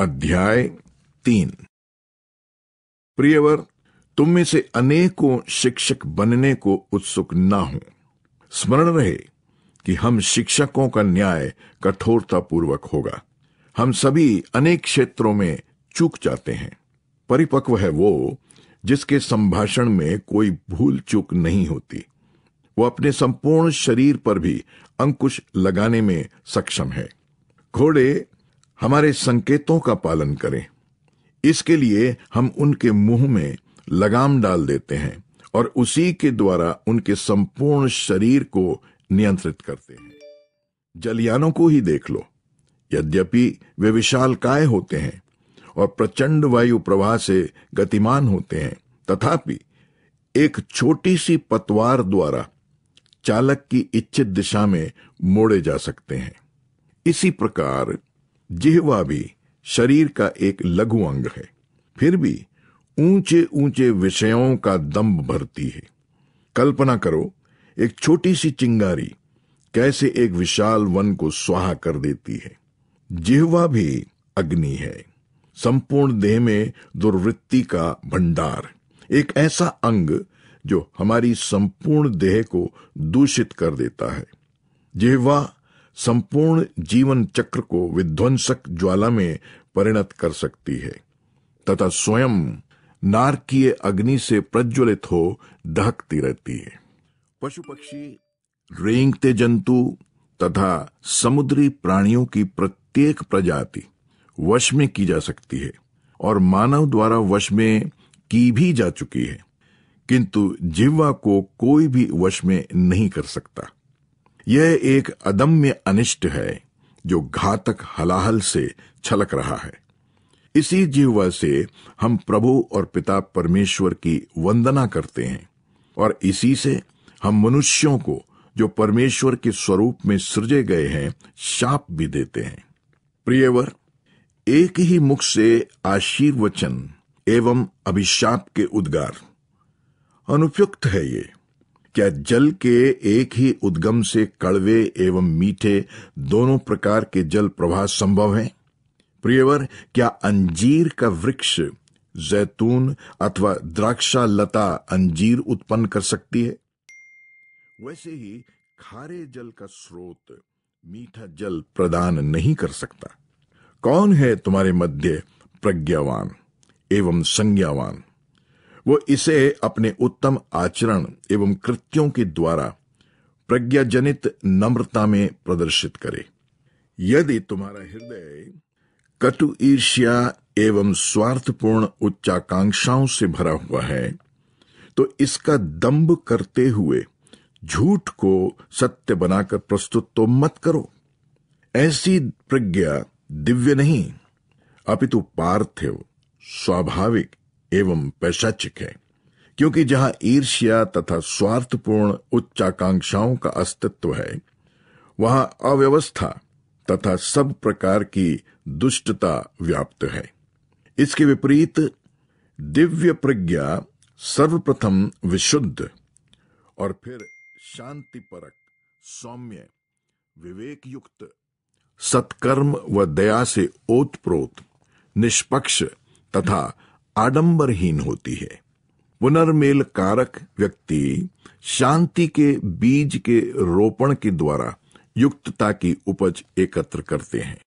अध्याय तीन प्रियवर तुम में से अनेकों शिक्षक बनने को उत्सुक ना हो स्मरण रहे कि हम शिक्षकों का न्याय कठोरतापूर्वक होगा हम सभी अनेक क्षेत्रों में चूक जाते हैं परिपक्व है वो जिसके संभाषण में कोई भूल चूक नहीं होती वो अपने संपूर्ण शरीर पर भी अंकुश लगाने में सक्षम है घोड़े हमारे संकेतों का पालन करें इसके लिए हम उनके मुंह में लगाम डाल देते हैं और उसी के द्वारा उनके संपूर्ण शरीर को नियंत्रित करते हैं जलियानों को ही देख लो यद्यपि वे विशाल काय होते हैं और प्रचंड वायु प्रवाह से गतिमान होते हैं तथापि एक छोटी सी पतवार द्वारा चालक की इच्छित दिशा में मोड़े जा सकते हैं इसी प्रकार जिहवा भी शरीर का एक लघु अंग है फिर भी ऊंचे ऊंचे विषयों का दम्ब भरती है कल्पना करो एक छोटी सी चिंगारी कैसे एक विशाल वन को स्वाहा कर देती है जिहवा भी अग्नि है संपूर्ण देह में दुर्वृत्ति का भंडार एक ऐसा अंग जो हमारी संपूर्ण देह को दूषित कर देता है जिहवा संपूर्ण जीवन चक्र को विध्वंसक ज्वाला में परिणत कर सकती है तथा स्वयं नारकीय अग्नि से प्रज्वलित हो दहकती रहती है पशु पक्षी रेंगते जंतु तथा समुद्री प्राणियों की प्रत्येक प्रजाति वश में की जा सकती है और मानव द्वारा वश में की भी जा चुकी है किंतु जिह्वा को कोई भी वश में नहीं कर सकता यह एक अदम्य अनिष्ट है जो घातक हलाहल से छलक रहा है इसी जीव से हम प्रभु और पिता परमेश्वर की वंदना करते हैं और इसी से हम मनुष्यों को जो परमेश्वर के स्वरूप में सृजे गए हैं शाप भी देते हैं प्रियवर एक ही मुख से आशीर्वचन एवं अभिशाप के उद्गार अनुपयुक्त है ये क्या जल के एक ही उद्गम से कड़वे एवं मीठे दोनों प्रकार के जल प्रवाह संभव है प्रियवर क्या अंजीर का वृक्ष जैतून अथवा द्राक्षा लता अंजीर उत्पन्न कर सकती है वैसे ही खारे जल का स्रोत मीठा जल प्रदान नहीं कर सकता कौन है तुम्हारे मध्य प्रज्ञावान एवं संज्ञावान वो इसे अपने उत्तम आचरण एवं कृत्यों के द्वारा प्रज्ञाजनित नम्रता में प्रदर्शित करे यदि तुम्हारा हृदय कटु ईर्ष्या एवं स्वार्थपूर्ण उच्चाकांक्षाओं से भरा हुआ है तो इसका दम्ब करते हुए झूठ को सत्य बनाकर प्रस्तुत तो मत करो ऐसी प्रज्ञा दिव्य नहीं अपितु पार्थिव स्वाभाविक एवं पैशाचिक है क्योंकि जहां ईर्ष्या तथा स्वार्थपूर्ण उच्चाकांक्षाओं का अस्तित्व है वहां अव्यवस्था तथा सब प्रकार की दुष्टता व्याप्त है इसके विपरीत दिव्य प्रज्ञा सर्वप्रथम विशुद्ध और फिर शांतिपरक सौम्य विवेक युक्त सत्कर्म व दया से ओतप्रोत निष्पक्ष तथा आडंबरहीन होती है पुनर्मेल कारक व्यक्ति शांति के बीज के रोपण के द्वारा युक्तता की उपज एकत्र करते हैं